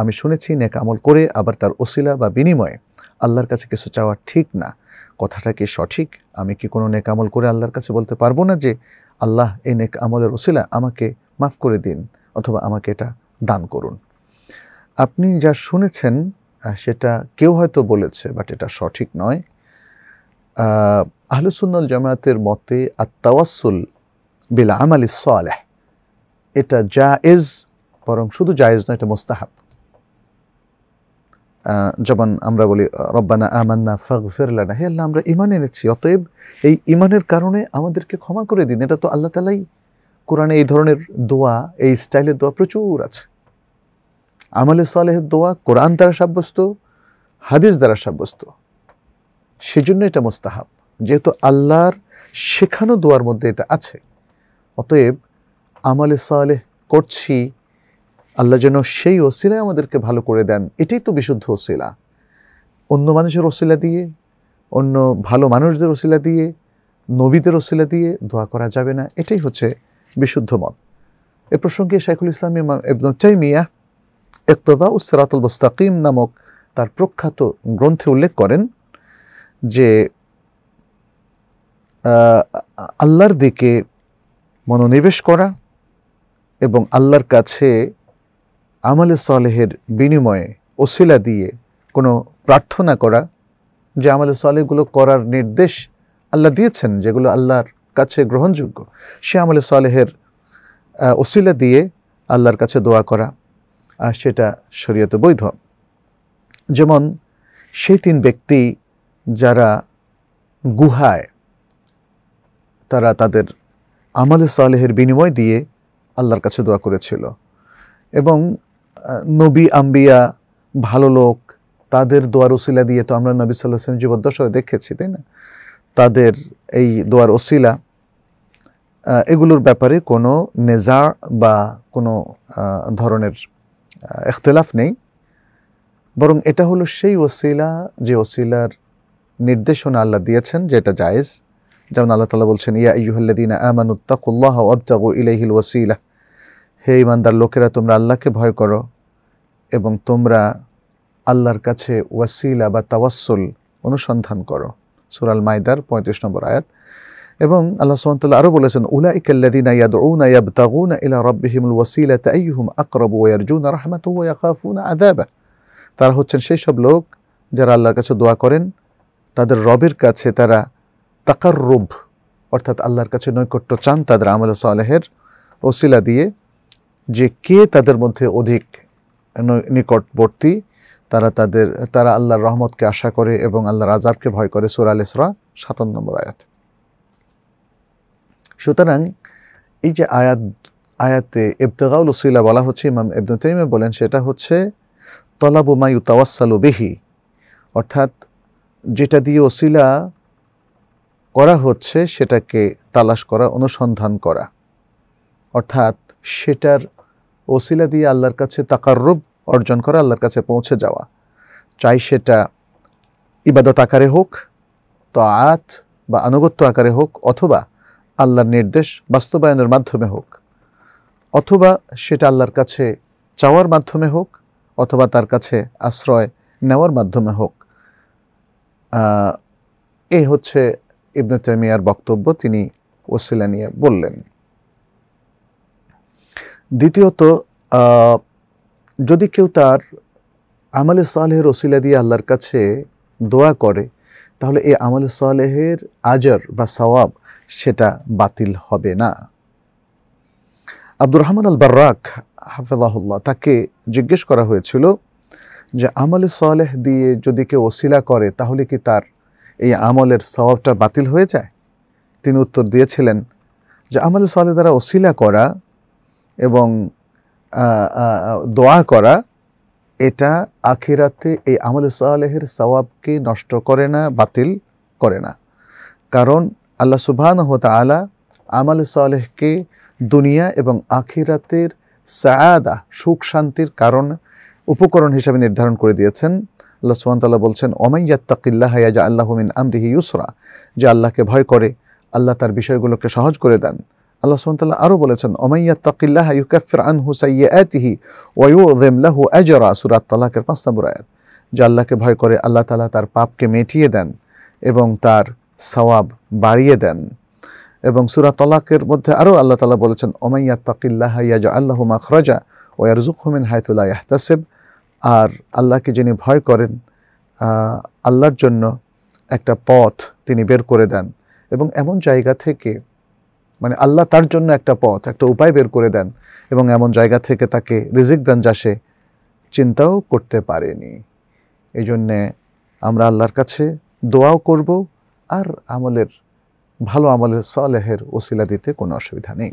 আমি শুনেছি নেক আমল করে আবার তার ওসিলা বা বিনিময়ে আল্লাহর কাছে কিছু চাওয়া ঠিক না কথাটা কি সঠিক আমি কি কোনো নেক আমল করে আল্লাহর কাছে বলতে পারবো না যে আল্লাহ এই নেক আমলের ওসিলা আমাকে মাফ করে দিন অথবা আমাকে এটা দান করুন আপনি যা শুনেছেন সেটা কেউ হয়তো বলেছে বাট এটা সঠিক নয় আহলুসুন্দল জামায়াতের মতে আত্মাওয়াসুল বিল আমাল ইস এটা জায়েজ বরং শুধু জায়েজ নয় এটা মোস্তাহাব যেমন আমরা বলি রব্বানা আমান্না ফাগফিরলানা হে আল্লাহ আমরা ইমান এনেছি অতএব এই ইমানের কারণে আমাদেরকে ক্ষমা করে দিন এটা তো আল্লাহ তালাই কোরআনে এই ধরনের দোয়া এই স্টাইলের দোয়া প্রচুর আছে আমলে সালেহের দোয়া কোরআন দ্বারা সাব্যস্ত হাদিস দ্বারা সাব্যস্ত সেজন্য এটা মোস্তাহাব যেহেতু আল্লাহর শেখানো দোয়ার মধ্যে এটা আছে অতএব আমলে সালেহ করছি আল্লাহ যেন সেই ওসিলায় আমাদেরকে ভালো করে দেন এটাই তো বিশুদ্ধ ওসিলা অন্য মানুষের ওসিলা দিয়ে অন্য ভালো মানুষদের ওসিলা দিয়ে নবীদের ওসিলা দিয়ে দোয়া করা যাবে না এটাই হচ্ছে বিশুদ্ধ মত এ প্রসঙ্গে শাইখুল ইসলাম ইমাম এবন একতদা উসরাতুল বস্তাকিম নামক তার প্রখ্যাত গ্রন্থে উল্লেখ করেন যে আল্লাহর দিকে মনোনিবেশ করা এবং আল্লাহর কাছে আমলে সলেহের বিনিময়ে ওসিলা দিয়ে কোনো প্রার্থনা করা যে আমলে সলেহগুলো করার নির্দেশ আল্লাহ দিয়েছেন যেগুলো আল্লাহর কাছে গ্রহণযোগ্য সে আমলে সলেহের ওসিলা দিয়ে আল্লাহর কাছে দোয়া করা আর সেটা শরীয়তে বৈধ যেমন সেই তিন ব্যক্তি যারা গুহায় তারা তাদের আমলে সলেহের বিনিময় দিয়ে আল্লাহর কাছে দোয়া করেছিল এবং নবী আম্বিয়া ভালো লোক তাদের দোয়ার ওসিলা দিয়ে তো আমরা নবী সাল্লাহ সাল্লাম জীবদ্দশায় দেখেছি তাই না তাদের এই দোয়ার ওসিলা এগুলোর ব্যাপারে কোনো নেজা বা কোনো ধরনের এখতলাফ নেই বরং এটা হলো সেই ওসিলা যে ওসিলার নির্দেশনা আল্লাহ দিয়েছেন যেটা জায়েজ যেমন আল্লাহ তালা বলছেন ইয়া ইহুল্লাদিন আমানুত্তাকুল্লাহ আবতাগু ইলাইহিল ওসিলা হে ইমানদার লোকেরা তোমরা আল্লাহকে ভয় করো এবং তোমরা আল্লাহর কাছে ওয়াসিলা বা তাওয়াসুল অনুসন্ধান করো সুরাল মাইদার পঁয়ত্রিশ নম্বর আয়াত এবং আল্লাহ সুমতাল্লাহ আরও বলেছেন উলা ইকাল্লাদিনা ইয়াদউনা না ইলা রব্বিহিমুল ওয়াসিলাতা আইয়ুহুম আকরাবু জুন ইয়ারজুনা রাহমাতাহু ওয়া না আদাব তারা হচ্ছেন সেই সব লোক যারা আল্লাহর কাছে দোয়া করেন তাদের রবের কাছে তারা তাকার অর্থাৎ আল্লাহর কাছে নৈকট্য চান তাদের আমাদের সালেহের ওসিলা দিয়ে যে কে তাদের মধ্যে অধিক নিকটবর্তী তারা তাদের তারা আল্লাহর রহমতকে আশা করে এবং আল্লাহর আজাবকে ভয় করে সুরাল ইসরা সাতান্ন নম্বর আয়াত সুতরাং এই যে আয়াত আয়াতে ইবতগাউল উসিলা বলা হচ্ছে ইমাম ইবনু তাইমে বলেন সেটা হচ্ছে তলাবু মায়ু তাওয়াসালু বিহি অর্থাৎ যেটা দিয়ে ওসিলা করা হচ্ছে সেটাকে তালাশ করা অনুসন্ধান করা অর্থাৎ সেটার ওসিলা দিয়ে আল্লাহর কাছে তাকারব অর্জন করা আল্লাহর কাছে পৌঁছে যাওয়া চাই সেটা ইবাদত আকারে হোক তো আত বা আনুগত্য আকারে হোক অথবা আল্লাহর নির্দেশ বাস্তবায়নের মাধ্যমে হোক অথবা সেটা আল্লাহর কাছে চাওয়ার মাধ্যমে হোক অথবা তার কাছে আশ্রয় নেওয়ার মাধ্যমে হোক এ হচ্ছে ইবনতে মিয়ার বক্তব্য তিনি ওসিলা নিয়ে বললেন দ্বিতীয়ত যদি কেউ তার আমলে সালেহের ওসিলা দিয়ে আল্লাহর কাছে দোয়া করে তাহলে এই আমলে সালেহের আজর বা সওয়াব সেটা বাতিল হবে না আব্দুর রহমান আল বার্রাক হাফেলাহুল্লাহ তাকে জিজ্ঞেস করা হয়েছিল যে আমলে সালেহ দিয়ে যদি কেউ ওসিলা করে তাহলে কি তার এই আমলের সওয়াবটা বাতিল হয়ে যায় তিনি উত্তর দিয়েছিলেন যে আমলে সালে দ্বারা ওসিলা করা এবং দোয়া করা এটা আখিরাতে এই আমল সালেহের সওয়াবকে নষ্ট করে না বাতিল করে না কারণ আল্লাহ সুবহান আলা আমল সালেহকে দুনিয়া এবং আখিরাতের সায়াদা সুখ শান্তির কারণ উপকরণ হিসাবে নির্ধারণ করে দিয়েছেন আল্লাহ সুহানতাল্লাহ বলছেন ওমাইয়াত্তাকিল্লাহ হায়াজা আল্লাহমিন আমরিহি ইউসরা যে আল্লাহকে ভয় করে আল্লাহ তার বিষয়গুলোকে সহজ করে দেন আল্লাহ সুমতাল্লাহ আরও বলেছেন অমাইয়া তাকিল্লাহ ইউকাফির আন হুসাইয়াতিহি ওয়ুদ্দিম লাহু আজরা সূরা তালাকের পাঁচ নম্বর আয়াত যে আল্লাহকে ভয় করে আল্লাহ তালা তার পাপকে মেটিয়ে দেন এবং তার সওয়াব বাড়িয়ে দেন এবং সুরা তালাকের মধ্যে আরও আল্লাহ তাআলা বলেছেন অমাইয়া তাকিল্লাহ ইয়াজ আল্লাহ মাখরাজা মিন ইয়ারজুকুমিন লা ইহতাসিব আর আল্লাহকে যিনি ভয় করেন আল্লাহর জন্য একটা পথ তিনি বের করে দেন এবং এমন জায়গা থেকে মানে আল্লাহ তার জন্য একটা পথ একটা উপায় বের করে দেন এবং এমন জায়গা থেকে তাকে রিজিক দেন যা সে চিন্তাও করতে পারেনি এই জন্যে আমরা আল্লাহর কাছে দোয়াও করব আর আমলের ভালো আমলের সলেহের ওসিলা দিতে কোনো অসুবিধা নেই